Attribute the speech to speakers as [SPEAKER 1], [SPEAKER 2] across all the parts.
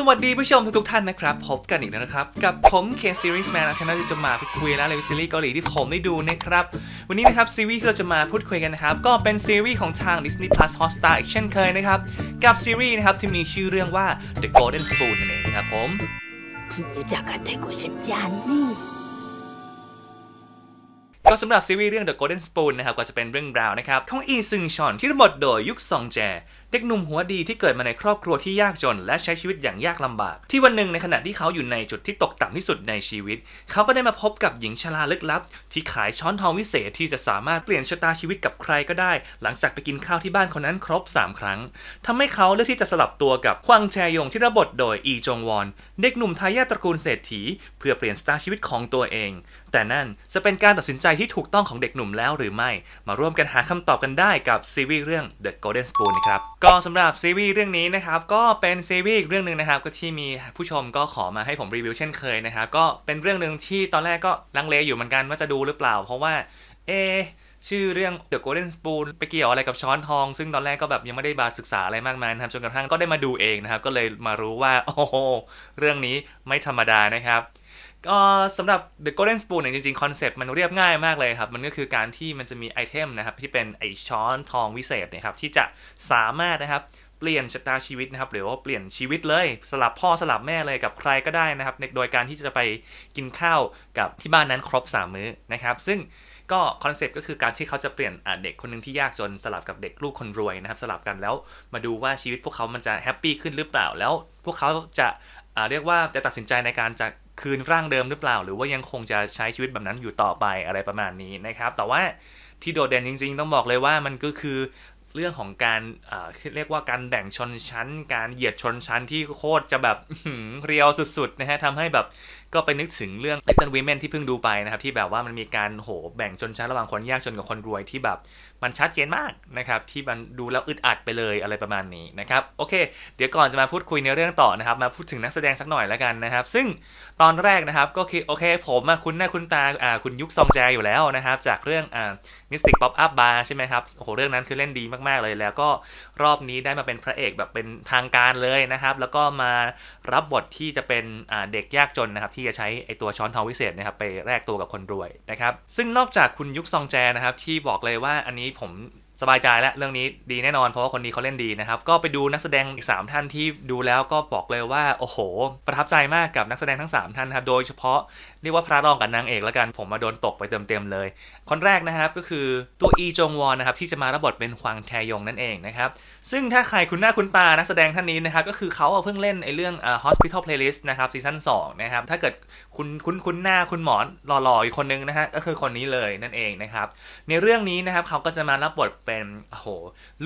[SPEAKER 1] สวัสดีผู้ชมทุกท่านนะครับพบกันอีกแล้วนะครับ กับผมเคนซีรีส์แมนนะชนะที่จะมาพูดคุยและรีวิวซีรีส์เกาหลีที่ผมได้ดูนะครับ วันนี้นะครับซีรีส์ที่เราจะมาพูดคุยกันนะครับก็เป็นซีรีส์ของทาง Disney Plus Hotstar อีกเช่นเคยนะครับกับซีรีส์นะครับที่มีชื่อเรื่องว่า The Golden Spoon นั่นเองครับผมก็สำหรับซีรีส์เรื่อง The Golden Spoon นะครับก็จะเป็นเรื่องราวนะครับของอีซึงชอนที่รับทโดยยุคซองแจเด็กหนุ่มหัวดีที่เกิดมาในครอบครัวที่ยากจนและใช้ชีวิตอย่างยากลำบาก ที่วันหนึ่งในขณะที่เขาอยู่ในจุดที่ตกต่ำที่สุดในชีวิต เขาก็ได้มาพบกับหญิงชราลึกลับที่ขายช้อนทองวิเศษที่จะสามารถเปลี่ยนชะตาชีวิตกับใครก็ได้ หลังจากไปกินข้าวที่บ้านคนนั้นครบ3ครั้งทำให้เขาเลือกที่จะสลับตัวกับควังแชยงที่ระบทโดยอีจงวอนเด็กหนุ่มทายาทตระกูลเศรษฐีเพื่อเปลี่ยนชะตาชีวิตของตัวเอง แต่นั่นจะเป็นการตัดสินใจที่ถูกต้องของเด็กหนุ่มแล้วหรือไม่ มาร่วมกันหาคำตอบกันได้กับซีรีส์เรื่อง The Golden Spoon นะครับก็สำหรับซีรีส์เรื่องนี้นะครับ ก็เป็นซีรีส์เรื่องหนึ่งนะครับ ก็ที่มีผู้ชมก็ขอมาให้ผมรีวิวเช่นเคยนะครับ ก็เป็นเรื่องหนึ่งที่ตอนแรกก็ลังเลอยู่เหมือนกันว่าจะดูหรือเปล่า เพราะว่าเอชื่อเรื่อง The Golden Spoon ไปเกี่ยวอะไรกับช้อนทอง ซึ่งตอนแรกก็แบบยังไม่ได้บาศึกษาอะไรมากมายนะครับ จนกระทั่งก็ได้มาดูเองนะครับก็เลยมารู้ว่าโอ้โหเรื่องนี้ไม่ธรรมดานะครับก็สำหรับ The Golden Spoon เนี่ยจริงๆคอนเซปต์มันเรียบง่ายมากเลยครับ มันก็คือการที่มันจะมีไอเทมนะครับ ที่เป็นไอช้อนทองวิเศษนะครับ ที่จะสามารถนะครับ เปลี่ยนชะตาชีวิตนะครับ หรือว่าเปลี่ยนชีวิตเลย สลับพ่อสลับแม่เลยกับใครก็ได้นะครับโดยการที่จะไปกินข้าวกับที่บ้านนั้นครบ3มื้อนะครับ ซึ่งก็คอนเซปต์ก็คือการที่เขาจะเปลี่ยนเด็กคนหนึ่งที่ยากจนสลับกับเด็กลูกคนรวยนะครับ สลับกันแล้ว มาดูว่าชีวิตพวกเขามันจะแฮปปี้ขึ้นหรือเปล่าแล้วพวกเขาจะเรียกว่าจะตัดสินใจในการจะคืนร่างเดิมหรือเปล่า หรือว่ายังคงจะใช้ชีวิตแบบนั้นอยู่ต่อไปอะไรประมาณนี้นะครับ แต่ว่าที่โดดเด่นจริงๆ ต้องบอกเลยว่ามันก็คือ เรื่องของการเรียกว่าการแบ่งชนชั้น การเหยียดชนชั้นที่โคตรจะแบบเรียวสุดๆนะฮะทำให้แบบก็ไปนึกถึงเรื่อง Little Women ที่เพิ่งดูไปนะครับที่แบบว่ามันมีการโหแบ่งชนชั้นระหว่างคนยากจนกับคนรวยที่แบบมันชัดเจนมากนะครับที่มันดูแล้วอึดอัดไปเลยอะไรประมาณนี้นะครับโอเค เดี๋ยวก่อนจะมาพูดคุยในเรื่องต่อนะครับมาพูดถึงนักแสดงสักหน่อยแล้วกันนะครับซึ่งตอนแรกนะครับก็คือโอเคผมคุณหน้าคุณตาคุณยุคซองแจอยู่แล้วนะครับจากเรื่องมิสติกป๊อปอัพบาร์ใช่ไหมครับโอ้โหเรื่องนั้นคือเล่นดีมากๆเลย แล้วก็รอบนี้ได้มาเป็นพระเอกแบบเป็นทางการเลยนะครับแล้วก็มารับบทที่จะเป็นเด็กยากจนนะครับที่จะใช้ไอตัวช้อนทองวิเศษนะครับไปแลกตัวกับคนรวยนะครับ ซึ่งนอกจากคุณยุคซองแจนะครับ ที่บอกเลยว่าอันนี้ผมสบายใจแล้วเรื่องนี้ดีแน่นอนเพราะว่าคนนี้เขาเล่นดีนะครับ ก็ไปดูนักแสดงอีก 3 ท่านที่ดูแล้วก็บอกเลยว่า โอ้โห ประทับใจมากกับนักแสดงทั้ง 3 ท่านครับ โดยเฉพาะเรียกว่าพระรองกับนางเอกแล้วกัน ผมมาโดนตกไปเต็มๆเลยคนแรกนะครับก็คือตัวอีจงวอนนะครับที่จะมารับบทเป็นควางแทยงนั่นเองนะครับ ซึ่งถ้าใครคุณหน้าคุณตานักแสดงท่านนี้นะครับก็คือเขาเพิ่งเล่นไอ้เรื่อง hospital playlist นะครับซีซั่น2นะครับถ้าเกิดคุณคุณคุณหน้าคุณหมอนหล่อๆอีกคนนึงนะฮะก็คือคนนี้เลยนั่นเองนะครับในเรื่องนี้นะครับเขาก็จะมารับบทเป็นโอ้โห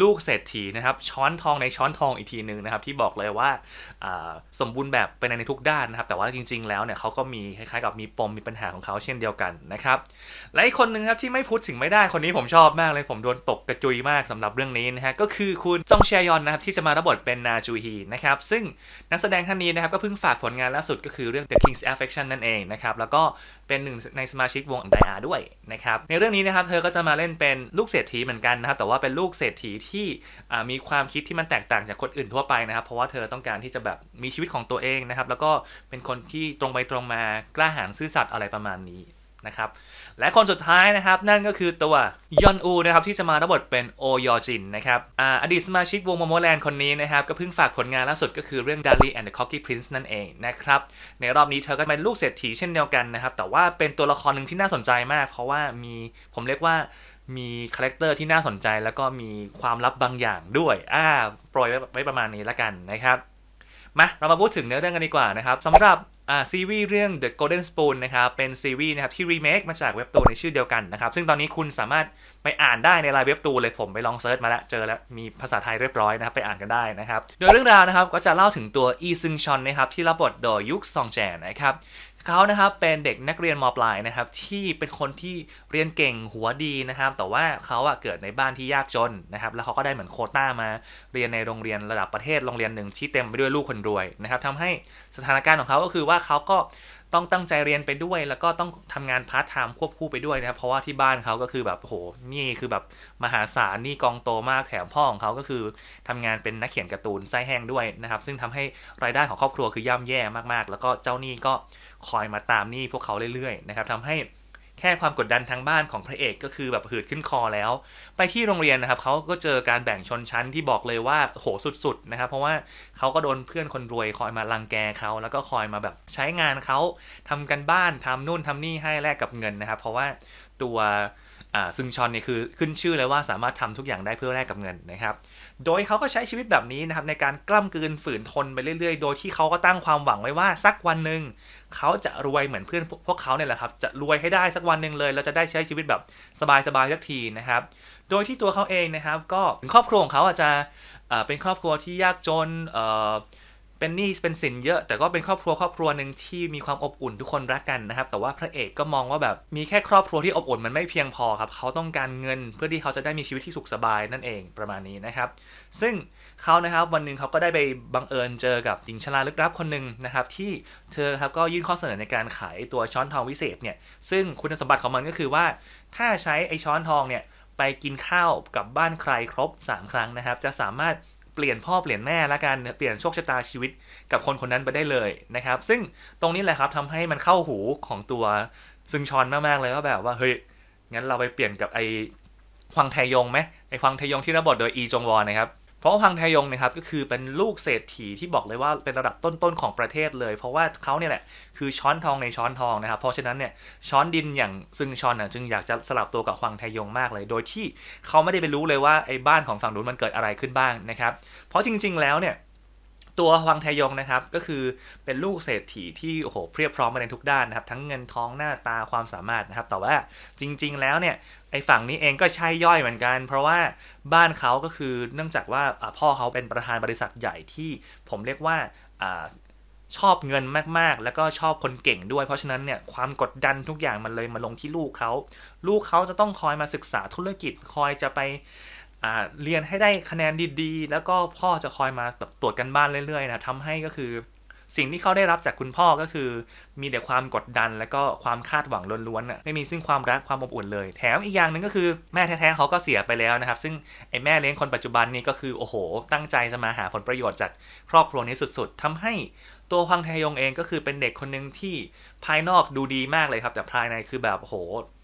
[SPEAKER 1] ลูกเศรษฐีนะครับ ช้อนทองในช้อนทองอีกทีหนึ่งนะครับ ที่บอกเลยว่าสมบูรณ์แบบเป็นในทุกด้านนะครับ แต่ว่าจริง ๆ แล้วเนี่ยเขาก็มีคล้ายๆ กับมีปมมีปัญหาของเขาเช่นเดียวกันนะครับและอีกคนนึงครับที่ไม่พูดถึงไม่ได้คนนี้ผมชอบมากเลยผมโดนตกกระจุยมากสำหรับเรื่องนี้นะฮะก็คือคุณจองเชยอนนะครับที่จะมารับบทเป็นนาจูฮีนะครับซึ่งนักแสดงท่านนี้นะครับก็เพิ่งฝากผลงานล่าสุดก็คือเรื่อง The King's Affection นั่นนเองนะครับแล้วก็เป็นหนึ่งในสมาชิกวงไดอาด้วยนะครับในเรื่องนี้นะครับเธอก็จะมาเล่นเป็นลูกเศรษฐีเหมือนกันนะครับแต่ว่าเป็นลูกเศรษฐีที่มีความคิดที่มันแตกต่างจากคนอื่นทั่วไปนะครับเพราะว่าเธอต้องการที่จะแบบมีชีวิตของตัวเองนะครับแล้วก็เป็นคนที่ตรงไปตรงมากล้าหาญซื่อสัตย์อะไรประมาณนี้นะครับและคนสุดท้ายนะครับนั่นก็คือตัว ยอนอูนะครับที่จะมารับบทเป็น โอยอจินนะครับออดีตสมาชิกวงโมโมแลนด์คนนี้นะครับ ก็เพิ่งฝากผลงานล่าสุดก็คือเรื่อง d a r l i and the Cocky Prince นั่นเองนะครับ ในรอบนี้เธอก็เป็นลูกเศรษฐีเช่นเดียวกันนะครับ แต่ว่าเป็นตัวละครหนึ่งที่น่าสนใจมาก เพราะว่ามีผมเรียกว่ามีคาแรคเตอร์ที่น่าสนใจ แล้วก็มีความลับบางอย่างด้วยอ่าล่อยไว้ประมาณนี้ละกันนะครับมาเรามาพูดถึงเนื้อเรื่องกันดีกว่านะครับสำหรับซีรีส์เรื่อง The Golden Spoon นะครับ เป็นซีรีส์นะครับที่รีเมคมาจากเว็บตูนในชื่อเดียวกันนะครับ ซึ่งตอนนี้คุณสามารถไปอ่านได้ในรลยเว็บตูนเลยผมไปลองเซิร์ชมาแล้ว เจอแล้วมีภาษาไทยเรียบร้อยนะครับไปอ่านกันได้นะครับ โดยเรื่องราวนะครับ ก็จะเล่าถึงตัวอีซึงชอนนะครับ ที่รับบทโดยยุคซองแจนะครับเขานะครับ เป็นเด็กนักเรียนมปลายนะครับที่เป็นคนที่เรียนเก่งหัวดีนะครับ แต่ว่าเขาอะเกิดในบ้านที่ยากจนนะครับ แล้วเขาก็ได้เหมือนโคต้ามา เรียนในโรงเรียนระดับประเทศโรงเรียนหนึ่งที่เต็มไปด้วยลูกคนรวยนะครับทำให้สถานการณ์ของเขาก็คือว่าเขาก็ต้องตั้งใจเรียนไปด้วย แล้วก็ต้องทำงานพาร์ทไทม์ควบคู่ไปด้วยนะครับ เพราะว่าที่บ้านเขาก็คือแบบโหนี่คือแบบมหาศาลนี่กองโตมากแถมพ่อของเขาก็คือทำงานเป็นนักเขียนการ์ตูนไส้แห้งด้วยนะครับ ซึ่งทำให้รายได้ของครอบครัวคือย่ำแย่มากๆ แล้วก็เจ้านี้ก็คอยมาตามนี่พวกเขาเรื่อยๆนะครับทำให้แค่ความกดดันทางบ้านของพระเอกก็คือแบบหืดขึ้นคอแล้ว ไปที่โรงเรียนนะครับ เขาก็เจอการแบ่งชนชั้นที่บอกเลยว่าโหสุดๆนะครับ เพราะว่าเขาก็โดนเพื่อนคนรวย คอยมาลังแกเขา แล้วก็คอยมาแบบใช้งานเขาทำกันบ้านทำนู่นทำนี่ให้แลกกับเงินนะครับ เพราะว่าตัวซึ่งชอนเนี่ยคือขึ้นชื่อเลยว่าสามารถทำทุกอย่างได้เพื่อแลกกับเงินนะครับโดยเขาก็ใช้ชีวิตแบบนี้นะครับในการกล้ำกลืนฝืนทนไปเรื่อย ๆ โดยที่เขาก็ตั้งความหวังไว้ว่าสักวันหนึ่งเขาจะรวยเหมือนเพื่อนพวกเขาเนี่ยแหละครับ จะรวยให้ได้สักวันหนึ่งเลย เราจะได้ใช้ชีวิตแบบสบายๆสักทีนะครับ โดยที่ตัวเขาเองนะครับ ก็ครอบครัวของเขาอาจจะเป็นครอบครัวที่ยากจนเอ่อเป็นหนี้เป็นสินเยอะ แต่ก็เป็นครอบครัวครอบครัวหนึ่งที่มีความอบอุ่นทุกคนรักกันนะครับ แต่ว่าพระเอกก็มองว่าแบบมีแค่ครอบครัวที่อบอุ่นมันไม่เพียงพอครับเขาต้องการเงินเพื่อที่เขาจะได้มีชีวิตที่สุขสบายนั่นเองประมาณนี้นะครับ ซึ่งเขานะครับวันหนึ่งเขาก็ได้ไปบังเอิญเจอกับหญิงชราลึกลับคนหนึ่งนะครับ ที่เธอครับก็ยื่นข้อเสนอในการขายตัวช้อนทองวิเศษเนี่ยซึ่งคุณสมบัติของมันก็คือว่า ถ้าใช้ไอช้อนทองเนี่ยไปกินข้าวกับบ้านใครครบ3ครั้งนะครับ จะสามารถเปลี่ยนพ่อเปลี่ยนแม่ละกันเปลี่ยนโชคชะตาชีวิตกับคนคนนั้นไปได้เลยนะครับ ซึ่งตรงนี้แหละครับทำให้มันเข้าหูของตัวซึงชอนมาก ๆ เลยว่าแบบว่าเฮ้ยงั้นเราไปเปลี่ยนกับไอควังไทยงไหมไอควังไทยงที่รับบทโดยอีจงวอนนะครับเพราะว่าพังไทยงนะครับก็คือเป็นลูกเศรษฐีที่บอกเลยว่าเป็นระดับต้นๆของประเทศเลยเพราะว่าเขาเนี่ยแหละคือช้อนทองในช้อนทองนะครับเพราะฉะนั้นเนี่ยช้อนดินอย่างซึ่งช้อนน่จึงอยากจะสลับตัวกับพังไทยงมากเลย โดยที่เขาไม่ได้ไปรู้เลยว่าไอ้บ้านของฝั่งนู้นมันเกิดอะไรขึ้นบ้างนะครับเพราะจริง ๆแล้วเนี่ยตัววังไทยงนะครับ ก็คือเป็นลูกเศรษฐีที่โอ้โหเพียบพร้อมมาในทุกด้านนะครับ ทั้งเงินทองหน้าตาความสามารถนะครับ แต่ว่าจริง ๆ แล้วเนี่ยไอ้ฝั่งนี้เองก็ใช่ย่อยเหมือนกัน เพราะว่าบ้านเขาก็คือเนื่องจากว่า พ่อเขาเป็นประธานบริษัทใหญ่ที่ผมเรียกว่าชอบเงินมาก ๆ แล้วก็ชอบคนเก่งด้วยเพราะฉะนั้นเนี่ยความกดดันทุกอย่างมันเลยมาลงที่ลูกเขาลูกเขาจะต้องคอยมาศึกษาธุรกิจคอยจะไปเรียนให้ได้คะแนนดีๆ แล้วก็พ่อจะคอยมาแบบตรวจกันบ้านเรื่อยๆ นะทำให้ก็คือสิ่งที่เขาได้รับจากคุณพ่อก็คือ มีแต่ความกดดันและก็ความคาดหวังล้วนๆ ไม่มีซึ่งความรักความอบอุ่นเลย แถมอีกอย่างหนึ่งก็คือแม่แท้ๆเขาก็เสียไปแล้วนะครับ ซึ่ง ไอ้แม่เลี้ยงคนปัจจุบันนี่ก็คือ โอ้โห ตั้งใจจะมาหาผลประโยชน์จากครอบครัวนี้สุดๆ ทำให้ตัวฮวังแทยงเองก็คือเป็นเด็กคนหนึ่งที่ภายนอกดูดีมากเลยครับ แต่ภายในคือแบบโอ้โห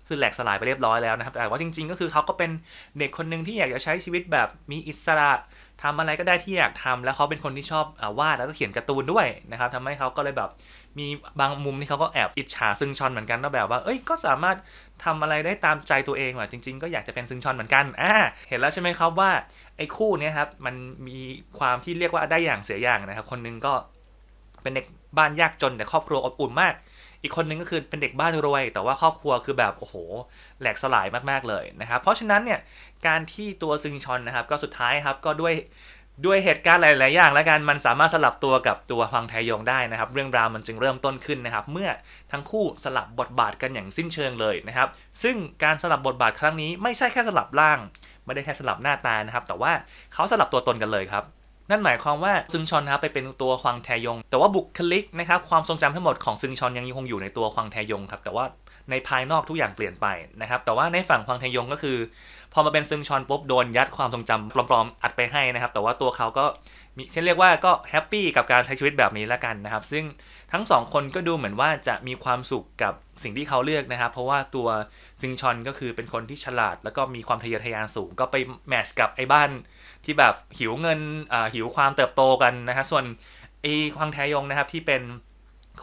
[SPEAKER 1] คือแหลกสลายไปเรียบร้อยแล้วนะครับแต่ว่าจริงๆก็คือเขาก็เป็นเด็กคนหนึ่งที่อยากจะใช้ชีวิตแบบมีอิสระทำอะไรก็ได้ที่อยากทำแล้วเขาเป็นคนที่ชอบวาดแล้วก็เขียนการ์ตูนด้วยนะครับทำให้เขาก็เลยแบบมีบางมุมที่เขาก็แอบอิจฉาซึ่งชอนเหมือนกันล้วแบบว่า เอ้ยก็สามารถทำอะไรได้ตามใจตัวเองว่ะจริง ๆก็อยากจะเป็นซึ่งชอนเหมือนกันอ่าเห็นแล้วใช่ไหมครับว่าไอ้คู่นี้ครับมันมีความที่เรียกว่าได้อย่างเสียอย่างนะครับคนนึงก็เป็นเด็กบ้านยากจนแต่ครอบครัวอบอุ่นมากอีกคนนึงก็คือเป็นเด็กบ้านรวยแต่ว่าครอบครัวคือแบบโอ้โห แหลกสลายมาก ๆเลยนะครับ เพราะฉะนั้นเนี่ย การที่ตัวซึงชอนนะครับก็สุดท้ายครับก็ด้วยด้วยเหตุการณ์หลายๆอย่างและการมันสามารถสลับตัวกับตัวฟังไทยงได้นะครับ เรื่องราวมันจึงเริ่มต้นขึ้นนะครับ เมื่อทั้งคู่สลับบทบาทกันอย่างสิ้นเชิงเลยนะครับ ซึ่งการสลับบทบาทครั้งนี้ไม่ใช่แค่สลับร่าง ไม่ได้แค่สลับหน้าตานะครับ แต่ว่าเขาสลับตัวตนกันเลยครับนั่นหมายความว่าซึงชอนนะครับไปเป็นตัวควางแทยง แต่ว่าบุคลิกนะครับ ความทรงจำทั้งหมดของซึงชอนยังคงอยู่ในตัวควางแทยงครับ แต่ว่าในภายนอกทุกอย่างเปลี่ยนไปนะครับ แต่ว่าในฝั่งควางแทยงก็คือ พอมาเป็นซึงชอนปุ๊บโดนยัดความทรงจำปลอม ๆ อัดไปให้นะครับ แต่ว่าตัวเขาก็มีเช่นเรียกว่าก็แฮปปี้กับการใช้ชีวิตแบบนี้ละกันนะครับซึ่งทั้งสองคนก็ดูเหมือนว่าจะมีความสุขกับสิ่งที่เขาเลือกนะครับเพราะว่าตัวซึงชอนก็คือเป็นคนที่ฉลาด แล้วก็มีความทะเยอทะยานสูง ก็ไปแมชกับไอ้บ้านที่แบบหิวเงินหิวความเติบโตกันนะครับส่วนไอ้ควังแทยงนะครับที่เป็น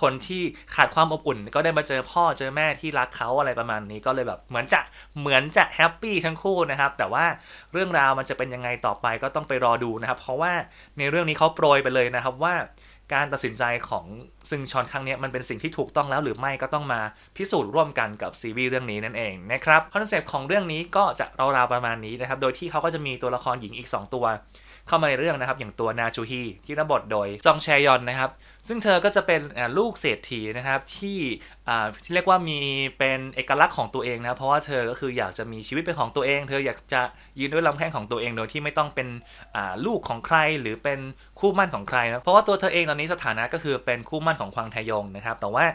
[SPEAKER 1] คนที่ขาดความอบอุ่น ก็ได้มาเจอพ่อเจอแม่ที่รักเขาอะไรประมาณนี้ ก็เลยแบบเหมือนจะเหมือนจะแฮปปี้ทั้งคู่นะครับแต่ว่าเรื่องราวมันจะเป็นยังไงต่อไปก็ต้องไปรอดูนะครับ เพราะว่าในเรื่องนี้เขาโปรยไปเลยนะครับว่าการตัดสินใจของซึงชอนครั้งนี้มันเป็นสิ่งที่ถูกต้องแล้วหรือไม่ก็ต้องมา พิสูจน์ร่วมกันกับซีรีส์เรื่องนี้นั่นเองนะครับคอนเซปต์ของเรื่องนี้ก็จะราวๆประมาณนี้นะครับ โดยที่เขาก็จะมีตัวละครหญิงอีก 2 ตัว เข้ามาในเรื่องนะครับ อย่างตัวนาจูฮีที่รับบทโดยจองแชยอนนะครับ ซึ่งเธอก็จะเป็นลูกเศรษฐีนะครับที่ที่เรียกว่ามีเป็นเอกลักษณ์ของตัวเองนะ เพราะว่าเธอก็คืออยากจะมีชีวิตเป็นของตัวเองเธออยากจะยืนด้วยลำแข้งของตัวเองโดยที่ไม่ต้องเป็นลูกของใครหรือเป็นคู่มั่นของใครนะเพราะว่าตัวเธอเองตอนนี้สถานะก็คือเป็นคู่มั่นของควางไทยงนะครับ แต่ว่า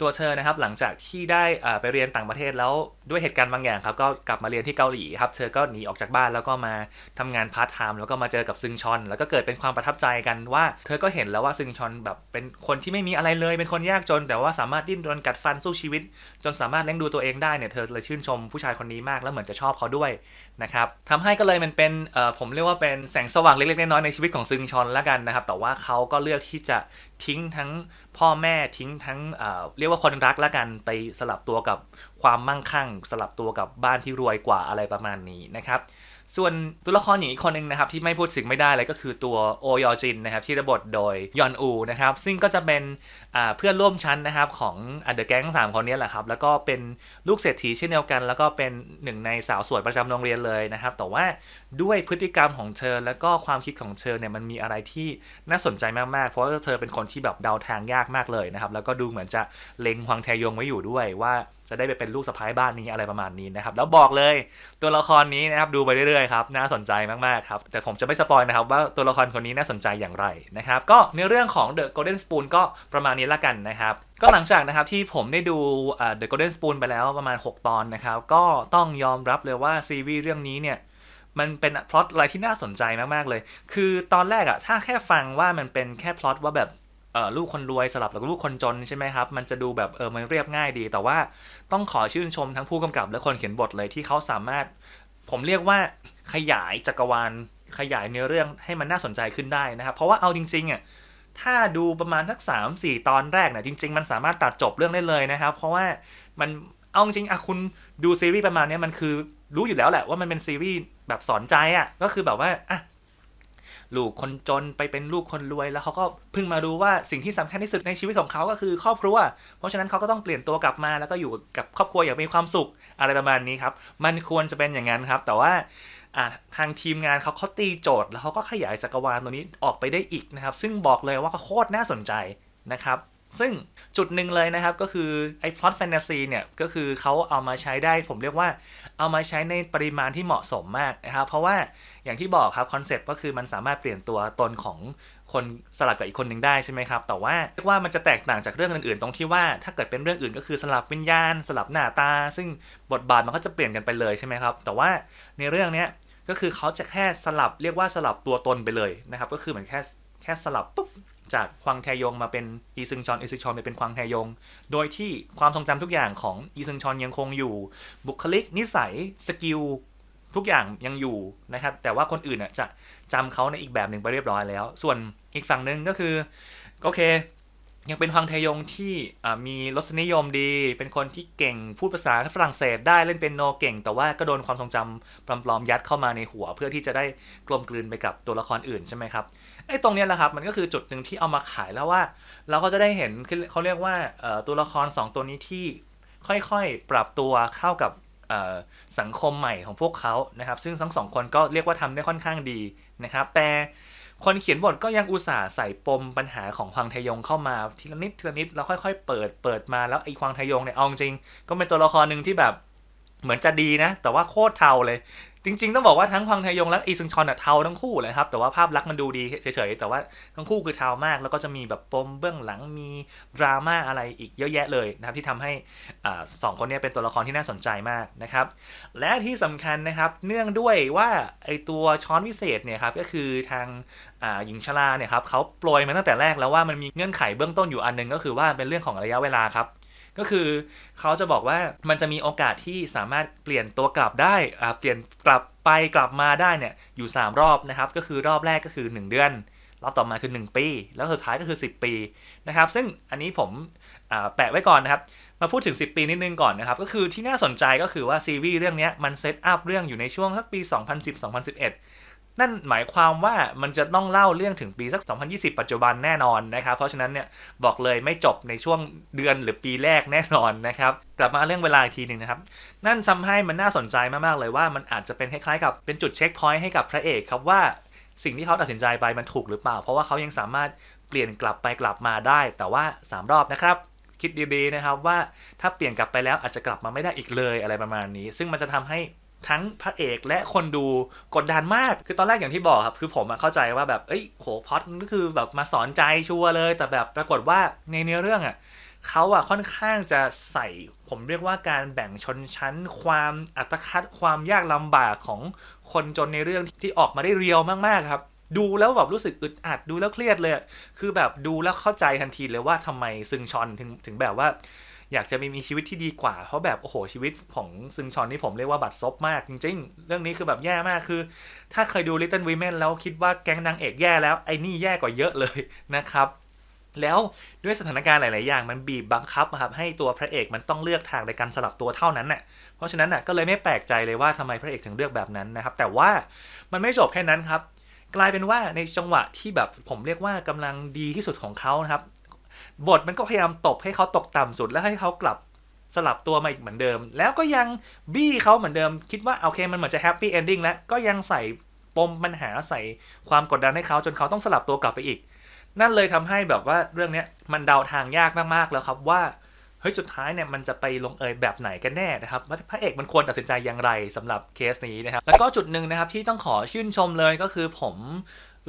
[SPEAKER 1] ตัวเธอนะครับหลังจากที่ได้ไปเรียนต่างประเทศแล้วด้วยเหตุการณ์บางอย่างครับก็กลับมาเรียนที่เกาหลีครับ เธอก็หนีออกจากบ้านแล้วก็มาทำงานพาร์ทไทม์แล้วก็มาเจอกับซึงชอน แล้วก็เกิดเป็นความประทับใจกันว่า เธอก็เห็นแล้วว่าซึงชอนแบบเป็นคนที่ไม่มีอะไรเลย เป็นคนยากจน แต่ว่าสามารถดิ้นรนกัดฟันสู้ชีวิต จนสามารถเลี้ยงดูตัวเองได้เนี่ยเธอเลยชื่นชมผู้ชายคนนี้มากแล้วเหมือนจะชอบเขาด้วยนะครับทำให้ก็เลยมันเป็นผมเรียกว่า เป็นแสงสว่าง เล็กๆน้อยๆในชีวิตของซึงชอนแล้วกันนะครับ แต่ว่าเขาก็เลือกที่จะทิ้งทั้งพ่อแม่ทิ้งทั้งเรียกว่าคนรักแล้วกันไปสลับตัวกับความมั่งคั่ง สลับตัวกับบ้านที่รวยกว่าอะไรประมาณนี้นะครับส่วนตัวละครหญิงอีกคนนึงนะครับที่ไม่พูดถึงไม่ได้เลยก็คือตัวโอยอจินนะครับที่ระบทโดยยอนอูนะครับ ซึ่งก็จะเป็นเพื่อนร่วมชั้นนะครับของเดอะแก๊งสามคนนี้แหละครับ แล้วก็เป็นลูกเศรษฐีเช่นเดียวกัน แล้วก็เป็นหนึ่งในสาวสวยประจำโรงเรียนเลยนะครับ แต่ว่าด้วยพฤติกรรมของเธอแล้วก็ความคิดของเธอเนี่ยมันมีอะไรที่น่าสนใจมากๆเพราะว่าเธอเป็นคนที่แบบเดาทางยากมากเลยนะครับแล้วก็ดูเหมือนจะเล็งฮวางแทยงไว้อยู่ด้วยว่าจะได้ไปเป็นลูกสะพ้ายบ้านนี้อะไรประมาณนี้นะครับ แล้วบอกเลยตัวละครนี้นะครับ ดูไปเรื่อยๆครับน่าสนใจมากๆ ครับ แต่ผมจะไม่สปอยนะครับว่าตัวละครคนนี้น่าสนใจอย่างไรนะครับ ก็ในเรื่องของ The Golden Spoon ก็ประมาณนี้ละกันนะครับ ก็หลังจากนะครับที่ผมได้ดู The Golden Spoon ไปแล้วประมาณ 6 ตอนนะครับก็ต้องยอมรับเลยว่าซีรีส์เรื่องนี้เนี่ยมันเป็นพล็อตอะไรที่น่าสนใจมากๆเลยคือตอนแรกอะถ้าแค่ฟังว่ามันเป็นแค่พล็อตว่าแบบลูกคนรวย สลับกับลูกคนจนใช่ไหมครับมันจะดูแบบเออมันเรียบง่ายดีแต่ว่าต้องขอชื่นชมทั้งผู้กำกับ และคนเขียนบทเลยที่เขาสามารถ ผมเรียกว่าขยายจักรวาลขยายเนื้อเรื่องให้มันน่าสนใจขึ้นได้นะครับ เพราะว่าเอาจริงๆอ่ะถ้าดูประมาณสักสามสี่ตอนแรกเนี่ยจริง ๆ มันสามารถตัดจบเรื่องได้เลยนะครับ เพราะว่ามันเอาจริงอ่ะคุณดูซีรีส์ประมาณนี้มันคือรู้อยู่แล้วแหละว่ามันเป็นซีรีส์แบบสอนใจอ่ะก็คือแบบว่าอะลูกคนจนไปเป็นลูกคนรวย แล้วเขาก็เพิ่งมารู้ว่าสิ่งที่สำคัญที่สุดในชีวิตของเขาก็คือ ครอบครัว เพราะฉะนั้นเขาก็ต้องเปลี่ยนตัวกลับมาแล้วก็อยู่กับครอบครัวอย่างมีความสุขอะไรประมาณนี้ครับ มันควรจะเป็นอย่างนั้นครับ แต่ว่าทางทีมงานเขาเขาตีโจทย์ แล้วเขาก็ขยายจักรวาลตัวนี้ออกไปได้อีกนะครับ ซึ่งบอกเลยว่าโคตรน่าสนใจนะครับซึ่งจุดหนึ่งเลยนะครับก็คือไอ้พล็อตแฟนตาซีเนี่ยก็คือเขาเอามาใช้ได้ผมเรียกว่าเอามาใช้ในปริมาณที่เหมาะสมมากนะครับเพราะว่าอย่างที่บอกครับคอนเซ็ปต์ก็คือมันสามารถเปลี่ยนตัวตนของคนสลับกับอีกคนหนึ่งได้ใช่ไหมครับแต่ว่าเรียกว่ามันจะแตกต่างจากเรื่องอื่นๆตรงที่ว่าถ้าเกิดเป็นเรื่องอื่นก็คือสลับวิญญาณสลับหน้าตา ซึ่งบทบาทมันก็จะเปลี่ยนกันไปเลยใช่ไหมครับแต่ว่าในเรื่องนี้ก็คือเขาจะแค่สลับ เรียกว่าสลับตัวตนไปเลยนะครับก็คือเหมือนแค่แค่สลับปุ๊บจากควังแทยงมาเป็นอีซึงชอนอีซึงชอนไปเป็นควังแทยง โดยที่ความทรงจำทุกอย่างของอีซึงชอนยังคงอยู่ บุคลิกนิสัยสกิล ทุกอย่างยังอยู่นะครับ แต่ว่าคนอื่นจะจำเขาในอีกแบบหนึ่งไปเรียบร้อยแล้ว ส่วนอีกฝั่งหนึ่งก็คือโอเค ยังเป็นควังแทยงที่มีรสนิยมดี เป็นคนที่เก่งพูดภาษาฝรั่งเศสได้เล่นเป็นโนเก่ง แต่ว่าก็โดนความทรงจำปลอมๆยัดเข้ามาในหัว เพื่อที่จะได้กลมกลืนไปกับตัวละครอื่นใช่ไหมครับไอ้ตรงเนี้ยแหละครับมันก็คือจุดหนึ่งที่เอามาขายแล้วว่าเราก็จะได้เห็นเขาเรียกว่าตัวละคร2ตัวนี้ที่ค่อยๆปรับตัวเข้ากับสังคมใหม่ของพวกเขานะครับ ซึ่งทั้งสองคนก็เรียกว่าทำได้ค่อนข้างดีนะครับ แต่คนเขียนบทก็ยังอุตส่าห์ใส่ปมปัญหาของควางไทยงเข้ามาทีละนิดทีละนิดแล้วค่อย ๆ เปิดเปิดมาแล้วไอ้ควางไทยงเนี่ยเอาจริง ก็เป็นตัวละครหนึ่งที่แบบเหมือนจะดีนะแต่ว่าโคตรเทาเลยจริงๆ ต้องบอกว่าทั้งพังไทยงและอีซึงชอนเทาทั้งคู่เลยครับแต่ว่าภาพลักษณ์มันดูดีเฉยๆ แต่ว่าทั้งคู่คือเทามากแล้วก็จะมีแบบปมเบื้องหลังมีดราม่าอะไรอีกเยอะแยะเลยนะครับที่ทำให้สองคนนี้เป็นตัวละครที่น่าสนใจมากนะครับ และที่สำคัญนะครับเนื่องด้วยว่าไอตัวช้อนวิเศษเนี่ยครับก็คือทางหญิงชราเนี่ยครับเขาโปรยมาตั้งแต่แรกแล้วว่ามันมีเงื่อนไขเบื้องต้นอยู่อันนึงก็คือว่าเป็นเรื่องของระยะเวลาครับก็คือเขาจะบอกว่ามันจะมีโอกาสที่สามารถเปลี่ยนตัวกลับได้อ่าเปลี่ยนกลับไปกลับมาได้เนี่ยอยู่ 3 รอบนะครับก็คือรอบแรกก็คือ 1 เดือน รอบต่อมาคือ 1 ปี แล้วสุดท้ายก็คือ 10 ปีนะครับซึ่งอันนี้ผมอ่าแปะไว้ก่อนนะครับมาพูดถึง 10 ปีนิดนึงก่อนนะครับก็คือที่น่าสนใจก็คือว่าซีรีส์เรื่องนี้มันเซตอัพเรื่องอยู่ในช่วงสักปี 2010-2011นั่นหมายความว่ามันจะต้องเล่าเรื่องถึงปีสัก 2020 ปัจจุบันแน่นอนนะครับ เพราะฉะนั้นเนี่ยบอกเลยไม่จบในช่วงเดือนหรือปีแรกแน่นอนนะครับ กลับมาเรื่องเวลาอีกทีหนึ่งนะครับ นั่นทำให้มันน่าสนใจมากๆเลยว่ามันอาจจะเป็นคล้ายๆกับเป็นจุดเช็คพอยต์ให้กับพระเอกครับว่าสิ่งที่เขาตัดสินใจไปมันถูกหรือเปล่า เพราะว่าเขายังสามารถเปลี่ยนกลับไปกลับมาได้ แต่ว่า 3 รอบนะครับคิดดีๆนะครับว่าถ้าเปลี่ยนกลับไปแล้วอาจจะกลับมาไม่ได้อีกเลยอะไรประมาณนี้ ซึ่งมันจะทำให้ทั้งพระเอกและคนดูกดดันมาก คือตอนแรกอย่างที่บอกครับ คือผมเข้าใจว่าแบบเอ้ยโหพอดก็คือแบบมาสอนใจชัวร์เลย แต่แบบปรากฏว่าในเนื้อเรื่องอ่ะ เขาอ่ะค่อนข้างจะใส่ ผมเรียกว่าการแบ่งชนชั้น ความอัตคัดความยากลำบากของคนจนในเรื่องที่ออกมาได้เรียวมากๆครับ ดูแล้วแบบรู้สึกอึดอัดดูแล้วเครียดเลยคือแบบดูแล้วเข้าใจทันทีเลยว่าทำไมซึงชอนถึงถึงแบบว่าอยากจะมีมีชีวิตที่ดีกว่า เพราะแบบ โอ้โหชีวิตของซึงชอนนี่ผมเรียกว่าบัตรซบมากจริง ๆ เรื่องนี้คือแบบแย่มากคือถ้าเคยดู Little Women แล้วคิดว่าแก๊งนางเอกแย่แล้วไอ้นี่แย่กว่าเยอะเลยนะครับ แล้วด้วยสถานการณ์หลาย ๆ อย่างมันบีบบังคับครับ ให้ตัวพระเอกมันต้องเลือกทางในการสลับตัวเท่านั้นน่ะเพราะฉะนั้นน่ะก็เลยไม่แปลกใจเลยว่าทำไมพระเอกถึงเลือกแบบนั้นนะครับ แต่ว่ามันไม่จบแค่นั้นครับ กลายเป็นว่าในจังหวะที่แบบผมเรียกว่ากำลังดีที่สุดของเขาครับบทมันก็พยายามตบให้เขาตกต่ำสุด แล้วให้เขากลับสลับตัวมาอีกเหมือนเดิม แล้วก็ยังบี้เขาเหมือนเดิม คิดว่าโอเค มันเหมือนจะแฮปปี้เอนดิ้งแล้วก็ยังใส่ปมปัญหาใส่ความกดดันให้เขาจนเขาต้องสลับตัวกลับไปอีก นั่นเลยทำให้แบบว่าเรื่องเนี้ยมันเดาทางยากมากๆแล้วครับ ว่าเฮ้ยสุดท้ายเนี่ยมันจะไปลงเอยแบบไหนกันแน่นะครับว่าพระเอกมันควรตัดสินใจอย่างไรสำหรับเคสนี้นะครับ แล้วก็จุดหนึ่งนะครับที่ต้องขอชื่นชมเลยก็คือผม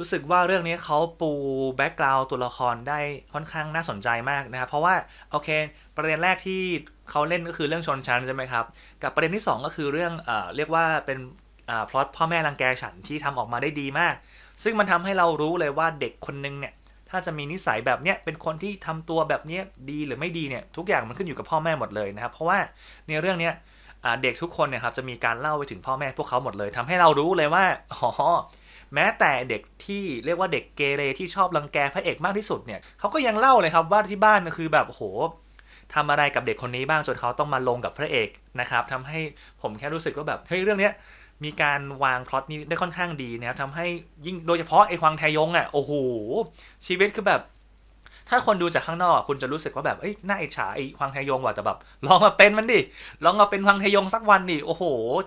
[SPEAKER 1] รู้สึกว่าเรื่องนี้เขาปูแบ็กกราวด์ตัวละครได้ค่อนข้างน่าสนใจมากนะครับเพราะว่าโอเค ประเด็นแรกที่เขาเล่นก็คือเรื่องชนชั้นใช่ไหมครับ กับประเด็นที่ 2 ก็คือเรื่องเอ่อเรียกว่าเป็นอ่าพล็อตพ่อแม่รังแกฉันที่ทำออกมาได้ดีมาก ซึ่งมันทำให้เรารู้เลยว่าเด็กคนนึงเนี่ยถ้าจะมีนิสัยแบบเนี้ยเป็นคนที่ทำตัวแบบเนี้ยดีหรือไม่ดีเนี่ยทุกอย่างมันขึ้นอยู่กับพ่อแม่หมดเลยนะครับเพราะว่าในเรื่องเนี้ยเด็กทุกคนเนี่ยครับจะมีการเล่าไปถึงพ่อแม่พวกเขาหมดเลย ทำให้เรารู้เลยว่าอ๋อแม้แต่เด็กที่เรียกว่าเด็กเกเรที่ชอบรังแกพระเอกมากที่สุดเนี่ยเขาก็ยังเล่าเลยครับว่าที่บ้านคือแบบโหทำอะไรกับเด็กคนนี้บ้างจนเขาต้องมาลงกับพระเอกนะครับทำให้ผมแค่รู้สึกว่าแบบเฮ้ยเรื่องเนี้ยมีการวางพล็อตนี้ได้ค่อนข้างดีนะครับทำให้ยิ่งโดยเฉพาะไอ้ควางไทยงอะ่ะโอ้โหชีวิตคือแบบถ้าคนดูจากข้างนอกคุณจะรู้สึกว่าแบบเอ้ยน่าอิจฉาไอ้ฮวังไทยงว่ะแต่แบบลองมาเป็นมันดิลองมาเป็นฮวังไทยงสักวันดิโอ้โห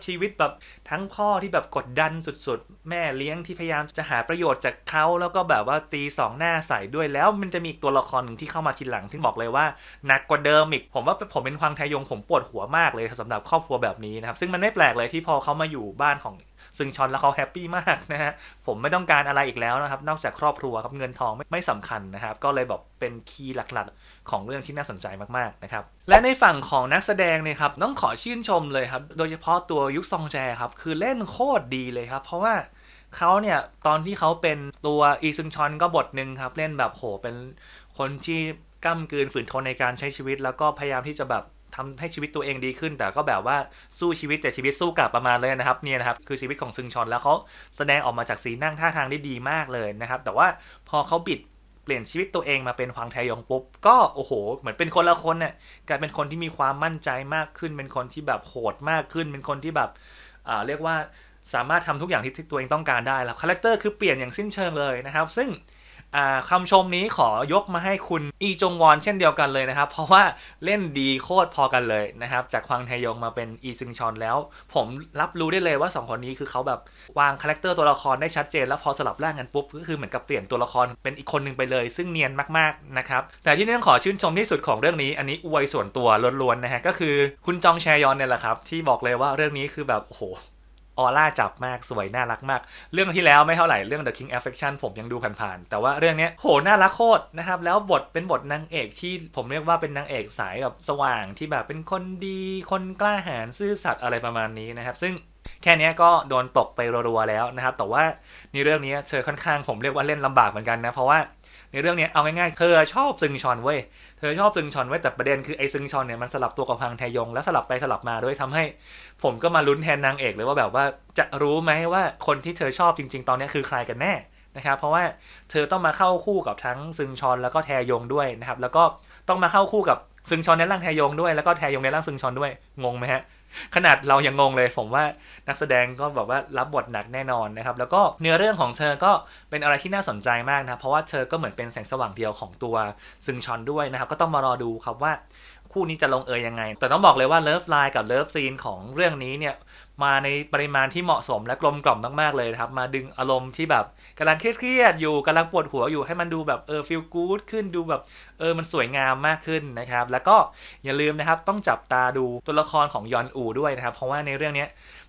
[SPEAKER 1] ชีวิตแบบทั้งพ่อที่แบบกดดันสุดๆ แม่เลี้ยงที่พยายามจะหาประโยชน์จากเขาแล้วก็แบบว่าตีสองหน้าใส่ด้วยแล้วมันจะมีตัวละครหนึ่งที่เข้ามาทีหลังที่บอกเลยว่าหนักกว่าเดิมอีกผมว่าผมเป็นฮวังไทยงผมปวดหัวมาก เลยสำหรับครอบครัวแบบนี้นะครับซึ่งมันไม่แปลกเลยที่พอเขามาอยู่บ้านของซึ่งชอนแล้วเขาแฮปปี้มากนะฮะ ผมไม่ต้องการอะไรอีกแล้วนะครับนอกจากครอบครัวครับเงินทองไม่ไม่สำคัญนะครับ ก็เลยบอกเป็นคีย์หลักๆของเรื่องที่น่าสนใจมากๆนะครับและในฝั่งของนักแสดงเนี่ยครับต้องขอชื่นชมเลยครับโดยเฉพาะตัวยุคซองแจครับคือเล่นโคตรดีเลยครับ เพราะว่าเขาเนี่ยตอนที่เขาเป็นตัวอีซึงชอนก็บทหนึ่งครับเล่นแบบโหเป็นคนที่ก้ามกืนฝืนทนในการใช้ชีวิต แล้วก็พยายามที่จะแบบทำให้ชีวิตตัวเองดีขึ้น แต่ก็แบบว่าสู้ชีวิตแต่ชีวิตสู้กลับประมาณเลยนะครับเนี่ยนะครับคือชีวิตของซึงชอนแล้วเขาแสดงออกมาจากสีนั่งท่าทางได้ดีมากเลยนะครับแต่ว่าพอเขาบิดเปลี่ยนชีวิตตัวเองมาเป็นฮวางไทยองปุ๊บก็โอ้โห เหมือนเป็นคนละคนเนี่ยกลายเป็นคนที่มีความมั่นใจมากขึ้น เป็นคนที่แบบโหดมากขึ้น เป็นคนที่แบบอ่าเรียกว่าสามารถทำทุกอย่างที่ตัวเองต้องการได้แล้วคาแรคเตอร์คือเปลี่ยนอย่างสิ้นเชิงเลยนะครับซึ่งคำชมนี้ขอยกมาให้คุณอีจงวอนเช่นเดียวกันเลยนะครับ เพราะว่าเล่นดีโคตรพอกันเลยนะครับ จากควังไทยงมาเป็นอีซึงชอนแล้ว ผมรับรู้ได้เลยว่า2คนนี้คือเขาแบบวางคาแรคเตอร์ตัวละครได้ชัดเจน แล้วพอสลับร่างกันปุ๊บก็คือเหมือนกับเปลี่ยนตัวละครเป็นอีกคนหนึ่งไปเลย ซึ่งเนียนมากๆนะครับ แต่ที่ต้องขอชื่นชมที่สุดของเรื่องนี้ อันนี้อวยส่วนตัวล้วนๆนะฮะก็คือ คุณจองแชยอนเนี่ยแหละครับที่บอกเลยว่าเรื่องนี้คือแบบโอ้โหออร่าจับมากสวยน่ารักมากเรื่องที่แล้วไม่เท่าไหร่เรื่อง The King Affection ผมยังดูผ่านๆแต่ว่าเรื่องนี้โหน่ารักโคตรนะครับแล้วบทเป็นบทนางเอกที่ผมเรียกว่าเป็นนางเอกสายแบบสว่างที่แบบเป็นคนดีคนกล้าหาญซื่อสัตย์อะไรประมาณนี้นะครับซึ่งแค่นี้ก็โดนตกไปรัวๆแล้วนะครับแต่ว่าในเรื่องนี้เธอค่อนข้างผมเรียกว่าเล่นลำบากเหมือนกันนะเพราะว่าในเรื่องนี้เอาง่ายๆเธอชอบซึงชอนเว้ยธอชอบซึงชอนไว้แต่ประเด็นคือไอ้ซึงชอนเนี่ยมันสลับตัวกับพังแทยง แล้วสลับไปสลับมาด้วยทำให้ผมก็มาลุ้นแทนนางเอกเลยว่าแบบว่าจะรู้ไหมว่าคนที่เธอชอบจริงๆตอนนี้คือใครกันแน่นะครับเพราะว่าเธอต้องมาเข้าคู่กับทั้งซึงชอนแล้วก็แทยงด้วยนะครับแล้วก็ต้องมาเข้าคู่กับซึงชอนในร่างแทยงด้วยแล้วก็แทยงในร่างซึงชอนด้วยงงไหมฮะขนาดเรายังงงเลย ผมว่านักแสดงก็แบบว่ารับบทหนักแน่นอนนะครับแล้วก็เนื้อเรื่องของเธอก็เป็นอะไรที่น่าสนใจมากนะเพราะว่าเธอก็เหมือนเป็นแสงสว่างเดียวของตัวซึงชอนด้วยนะครับ ก็ต้องมารอดูครับว่าคู่นี้จะลงเอยยังไงแต่ต้องบอกเลยว่าเลิฟไลน์กับเลิฟซีนของเรื่องนี้เนี่ยมาในปริมาณที่เหมาะสมและกลมกล่อมมาก ๆ เลยนะครับ มาดึงอารมณ์ที่แบบกำลังเครียดอยู่กำลังปวดหัวอยู่ให้มันดูแบบเออฟิลกู๊ดขึ้นดูแบบเออมันสวยงามมากขึ้นนะครับ แล้วก็อย่าลืมนะครับต้องจับตาดูตัวละครของยอนอูด้วยนะครับ เพราะว่าในเรื่องนี้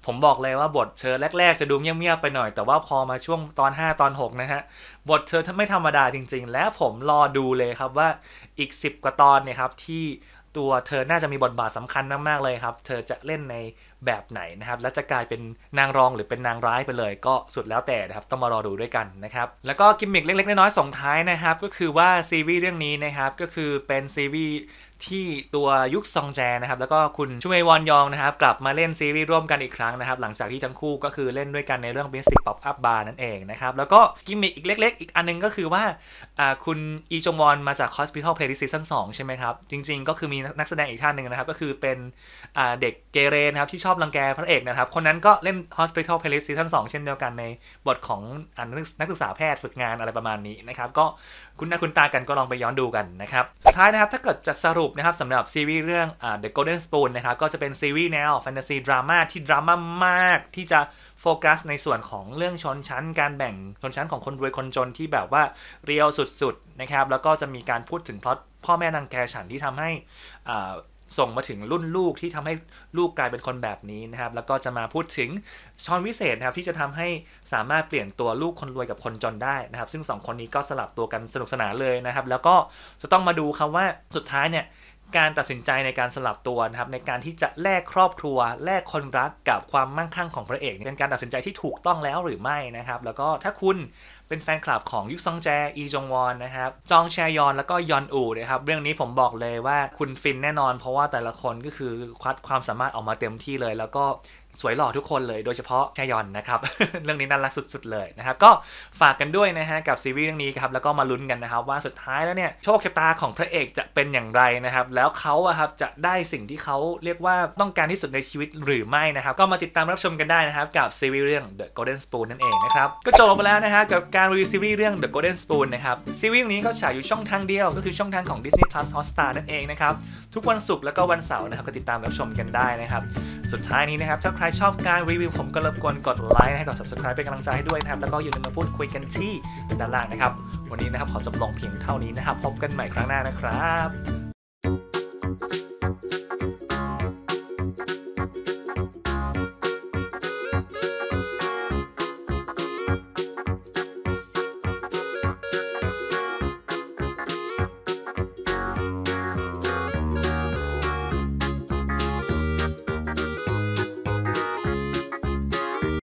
[SPEAKER 1] ผมบอกเลยว่าบทเธอแรก ๆ จะดูเงียบๆไปหน่อยแต่ว่าพอมาช่วงตอน5ตอน6นะฮะบทเธอไม่ธรรมดาจริงๆ และผมรอดูเลยครับว่าอีก10กว่าตอนเนี่ยครับ ที่ตัวเธอน่าจะมีบทบาทสำคัญมากๆเลยครับ เธอจะเล่นในแบบไหนนะครับ และจะกลายเป็นนางรองหรือเป็นนางร้ายไปเลย ก็สุดแล้วแต่นะครับ ต้องมารอดูด้วยกันนะครับแล้วก็กิมมิคเล็กๆน้อยๆส่งท้ายนะครับ ก็คือว่าซีรีส์เรื่องนี้นะครับ ก็คือเป็นซีรีส์ที่ตัวยุคซองแจนะครับ แล้วก็คุณชูเมวอนยองนะครับ กลับมาเล่นซีรีส์ร่วมกันอีกครั้งนะครับ หลังจากที่ทั้งคู่ก็คือเล่นด้วยกันในเรื่องเบสิกป๊อปอัพบาร์นั่นเองนะครับ แล้วก็กิมมิคอีกเล็ก ๆ อีกอันนึงก็คือว่าคุณอีจงวอนมาจาก h o s p i t a ล p l ล y l ซี t s ั่นสองใช่ไหมครับ จริงๆ ก็คือมีนักแสดงอีกท่านหนึ่งนะครับก็คือเป็นเด็กเกเรนะครับที่ชอบรังแกพระเอกนะครับคนนั้นก็เล่น h อสพิทอลเพลย์ i s t s e a s เช่นเดียวกันในบทของนักศึกษาแพทย์ฝึกงานอะไรประมาณนี้นะครับ ก็คุณนาคุณตากันก็ลองไปย้อนดูกันนะครับ สุดท้ายนะครับถ้าเกิดจะสรุปนะครับสำหรับซีรีส์เรื่อง The Golden Spoon นะครับก็จะเป็นซีรีส์แนวแฟนตาซีดราม่าที่ดราม่ามากที่จะโฟกัสในส่วนของเรื่องชนชั้น การแบ่งชนชั้นของคนรวยคนจนที่แบบว่าเรียวสุด ๆ นะครับ แล้วก็จะมีการพูดถึงพล็อตพ่อแม่นางแกฉันที่ทำให้ส่งมาถึงรุ่นลูกที่ทำให้ลูกกลายเป็นคนแบบนี้นะครับ แล้วก็จะมาพูดถึงช้อนวิเศษนะครับ ที่จะทำให้สามารถเปลี่ยนตัวลูกคนรวยกับคนจนได้นะครับ ซึ่ง 2 คนนี้ก็สลับตัวกันสนุกสนานเลยนะครับ แล้วก็จะต้องมาดูครับว่าสุดท้ายเนี่ยการตัดสินใจในการสลับตัวนะครับในการที่จะแลกครอบครัวแลกคนรักกับความมั่งคั่งของพระเอกเป็นการตัดสินใจที่ถูกต้องแล้วหรือไม่นะครับ แล้วก็ถ้าคุณเป็นแฟนคลับของยุคซองแจ อีจงวอนนะครับจองแชยอนแล้วก็ยอนอูนะครับ เรื่องนี้ผมบอกเลยว่าคุณฟินแน่นอน เพราะว่าแต่ละคนก็คือควัดความสามารถออกมาเต็มที่เลยแล้วก็สวยหล่อทุกคนเลยโดยเฉพาะชายอนนะครับ เรื่องนี้น่ารักสุดๆเลยนะครับก็ฝากกันด้วยนะฮะกับซีรีส์เรื่องนี้ครับแล้วก็มาลุ้นกันนะครับว่าสุดท้ายแล้วเนี่ยโชคชะตาของพระเอกจะเป็นอย่างไรนะครับแล้วเขาอะครับจะได้สิ่งที่เขาเรียกว่าต้องการที่สุดในชีวิตหรือไม่นะครับก็มาติดตามรับชมกันได้นะครับกับซีรีส์เรื่อง The Golden Spoon นั่นเองนะครับก็จบไปแล้วนะฮะกับการรีวิวซีรีส์เรื่อง The Golden Spoon นะครับซีรีส์นี้ก็ฉายอยู่ช่องทางเดียวก็คือช่องทางของ Disney Plus Hotstar นั่นเองนะครับทุกวันศุกร์แล้วก็วันเสาร์นะครับก็ติดตามรับชมกันได้นะครับสุดท้ายนี้นะครับ ถ้าใครชอบการรีวิวผมก็รบกวน กดไลค์นะครับกด subscribe เป็นกำลังใจให้ด้วยนะครับ แล้วก็อย่าลืมมาพูดคุยกันที่ด้านล่างนะครับ วันนี้นะครับ ขอจบลงเพียงเท่านี้นะครับ พบกันใหม่ครั้งหน้านะครับ